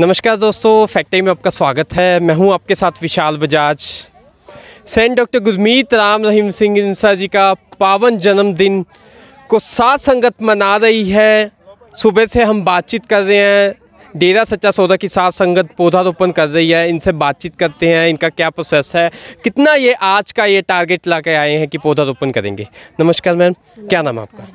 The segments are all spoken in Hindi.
नमस्कार दोस्तों फैक्ट्री में आपका स्वागत है मैं हूं आपके साथ विशाल बजाज सेंट डॉक्टर गुरमीत राम रहीम सिंह इंसा जी का पावन जन्मदिन को सात संगत मना रही है सुबह से हम बातचीत कर रहे हैं डेरा सच्चा सौदा की सात संगत पौधारोपण कर रही है इनसे बातचीत करते हैं इनका क्या प्रोसेस है कितना ये आज का ये टारगेट ला आए हैं कि पौधारोपण करेंगे नमस्कार मैम क्या नाम है आपका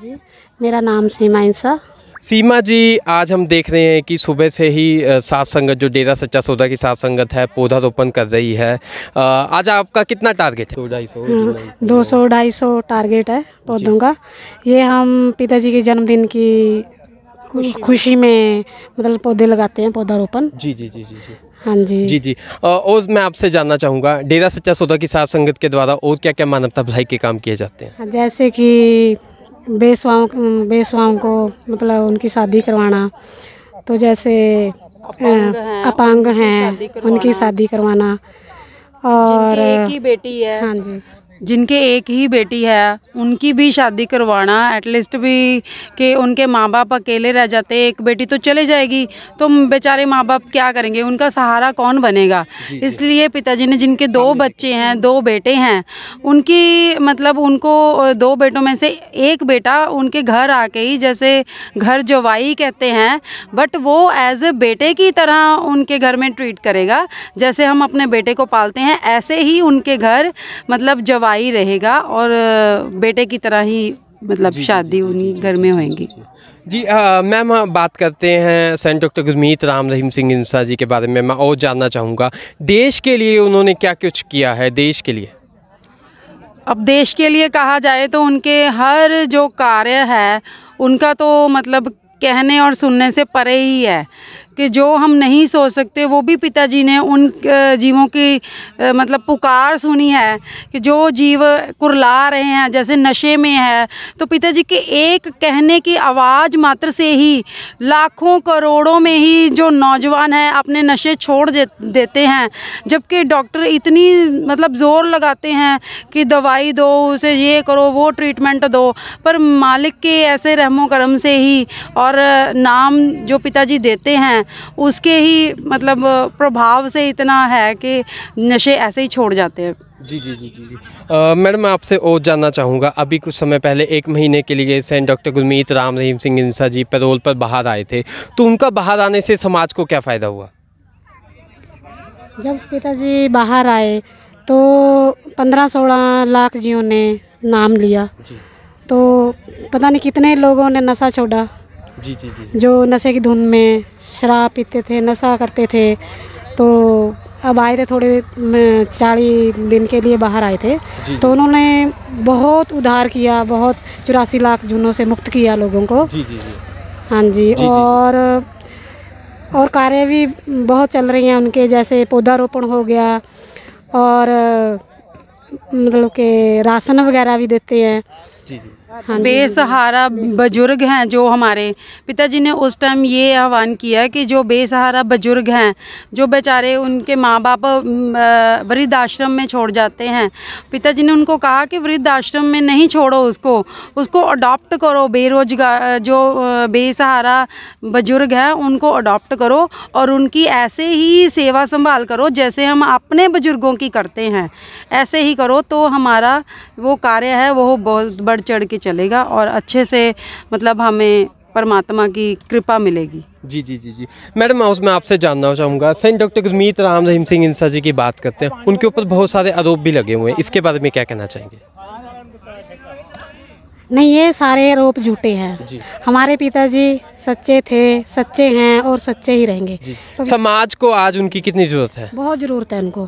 मेरा नाम सीमा इंसा सीमा जी आज हम देख रहे हैं कि सुबह से ही सात संगत जो डेरा सच्चा सौदा की सात संगत है पौधा रोपण कर रही है आज आपका कितना टारगेट है हम्म, ढाई सौ दो सौ ढाई सौ टारगेट है पौधों का ये हम पिताजी के जन्मदिन की खुशी में मतलब पौधे लगाते हैं पौधा जी जी जी जी जी हाँ जी जी जी और मैं आपसे जानना चाहूँगा डेरा सच्चा सौदा की सात संगत के द्वारा और क्या क्या मानवता भलाई के काम किए जाते हैं हाँ, जैसे कि बेसवाओं बेसवाओं को मतलब उनकी शादी करवाना तो जैसे अपांग हैं, उनकी शादी करवाना और की बेटी है हाँ जी जिनके एक ही बेटी है उनकी भी शादी करवाना एटलीस्ट भी कि उनके माँ बाप अकेले रह जाते एक बेटी तो चले जाएगी तो बेचारे माँ बाप क्या करेंगे उनका सहारा कौन बनेगा इसलिए पिताजी ने जिनके दो बच्चे हैं दो बेटे हैं उनकी मतलब उनको दो बेटों में से एक बेटा उनके घर आके ही जैसे घर जवाई कहते हैं बट वो एज ए बेटे की तरह उनके घर में ट्रीट करेगा जैसे हम अपने बेटे को पालते हैं ऐसे ही उनके घर मतलब जवाई भाई रहेगा और बेटे की तरह ही मतलब शादी उन्हीं घर में होगी जी मैम हाँ, बात करते हैं सेंट डॉक्टर गुरमीत राम रहीम सिंह इंसा जी के बारे में मैं और जानना चाहूँगा देश के लिए उन्होंने क्या कुछ किया है देश के लिए अब देश के लिए कहा जाए तो उनके हर जो कार्य है उनका तो मतलब कहने और सुनने से परे ही है कि जो हम नहीं सोच सकते वो भी पिताजी ने उन जीवों की मतलब पुकार सुनी है कि जो जीव कुरला रहे हैं जैसे नशे में है तो पिताजी के एक कहने की आवाज़ मात्र से ही लाखों करोड़ों में ही जो नौजवान है अपने नशे छोड़ देते हैं जबकि डॉक्टर इतनी मतलब ज़ोर लगाते हैं कि दवाई दो उसे ये करो वो ट्रीटमेंट दो पर मालिक के ऐसे रहमो करम से ही और नाम जो पिताजी देते हैं उसके ही मतलब प्रभाव से इतना है कि नशे ऐसे ही छोड़ जाते हैं जी जी जी जी जी मैडम मैं आपसे और जानना चाहूँगा अभी कुछ समय पहले एक महीने के लिए saint doctor Gurmeet Ram Rahim Singh Insan ji parole पर बाहर आए थे तो उनका बाहर आने से समाज को क्या फ़ायदा हुआ जब पिताजी बाहर आए तो पंद्रह सोलह लाख जियों ने नाम लिया तो पता नहीं कितने लोगों ने नशा छोड़ा जी जी जी जो नशे की धुन में शराब पीते थे नशा करते थे तो अब आए थे थोड़े चालीस दिन के लिए बाहर आए थे तो उन्होंने बहुत उधार किया बहुत चौरासी लाख जुनों से मुक्त किया लोगों को जी जी जी हाँ जी, जी और और कार्य भी बहुत चल रही हैं उनके जैसे पौधारोपण हो गया और मतलब के राशन वगैरह भी देते हैं जी जी हाँ बेसहारा बुजुर्ग हैं जो हमारे पिताजी ने उस टाइम ये आह्वान किया कि जो बेसहारा बुजुर्ग हैं जो बेचारे उनके माँ बाप वृद्ध आश्रम में छोड़ जाते हैं पिताजी ने उनको कहा कि वृद्ध आश्रम में नहीं छोड़ो उसको उसको अडॉप्ट करो बेरोजगार जो बेसहारा बुजुर्ग हैं उनको अडॉप्ट करो और उनकी ऐसे ही सेवा संभाल करो जैसे हम अपने बुज़ुर्गों की करते हैं ऐसे ही करो तो हमारा वो कार्य है वो बहुत बढ़ चढ़ के चलेगा और अच्छे से मतलब हमें परमात्मा की कृपा मिलेगी जी जी जी जी मैडम मैं उसमें आपसे जानना चाहूँगा सेंट डॉक्टर गुरमीत राम रहीम सिंह इंसा जी की बात करते हैं उनके ऊपर बहुत सारे आरोप भी लगे हुए हैं इसके बारे में क्या कहना चाहेंगे नहीं ये सारे आरोप झूठे हैं हमारे पिताजी सच्चे थे सच्चे हैं और सच्चे ही रहेंगे समाज को आज उनकी कितनी जरूरत है बहुत जरूरत है उनको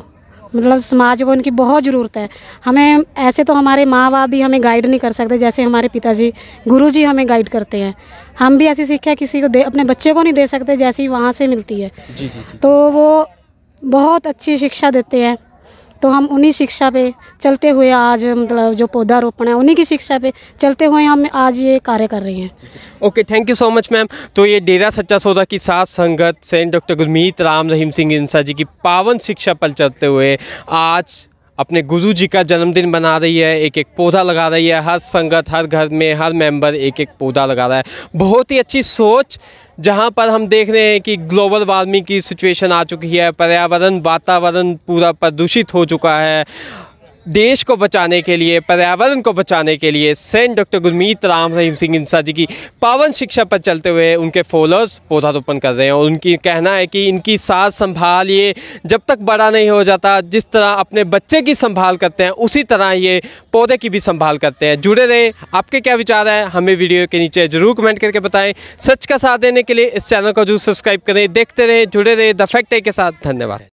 मतलब समाज को इनकी बहुत ज़रूरत है हमें ऐसे तो हमारे माँ बाप भी हमें गाइड नहीं कर सकते जैसे हमारे पिताजी गुरुजी हमें गाइड करते हैं हम भी ऐसी शिक्षा किसी को दे अपने बच्चे को नहीं दे सकते जैसी वहाँ से मिलती है जी, जी, जी। तो वो बहुत अच्छी शिक्षा देते हैं तो हम उन्हीं शिक्षा पे चलते हुए आज मतलब जो पौधा रोपण है उन्हीं की शिक्षा पे चलते हुए हम आज ये कार्य कर रहे हैं okay thank you so much ma'am तो ये डेरा सच्चा सौदा की सास संगत सेंट डॉक्टर गुरमीत राम रहीम सिंह इंसा जी की पावन शिक्षा पर चलते हुए आज अपने गुरु जी का जन्मदिन बना रही है एक एक पौधा लगा रही है हर संगत हर घर में हर मेंबर एक एक पौधा लगा रहा है बहुत ही अच्छी सोच जहाँ पर हम देख रहे हैं कि ग्लोबल वार्मिंग की सिचुएशन आ चुकी है पर्यावरण वातावरण पूरा प्रदूषित हो चुका है देश को बचाने के लिए पर्यावरण को बचाने के लिए सेंट डॉक्टर गुरमीत राम रहीम सिंह इंसा जी की पावन शिक्षा पर चलते हुए उनके फॉलोअर्स पौधारोपण कर रहे हैं और उनकी कहना है कि इनकी साथ संभाल ये जब तक बड़ा नहीं हो जाता जिस तरह अपने बच्चे की संभाल करते हैं उसी तरह ये पौधे की भी संभाल करते हैं जुड़े रहें आपके क्या विचार है हमें वीडियो के नीचे ज़रूर कमेंट करके बताएं सच का साथ देने के लिए इस चैनल को जरूर सब्सक्राइब करें देखते रहें जुड़े रहें द फैक्ट के साथ धन्यवाद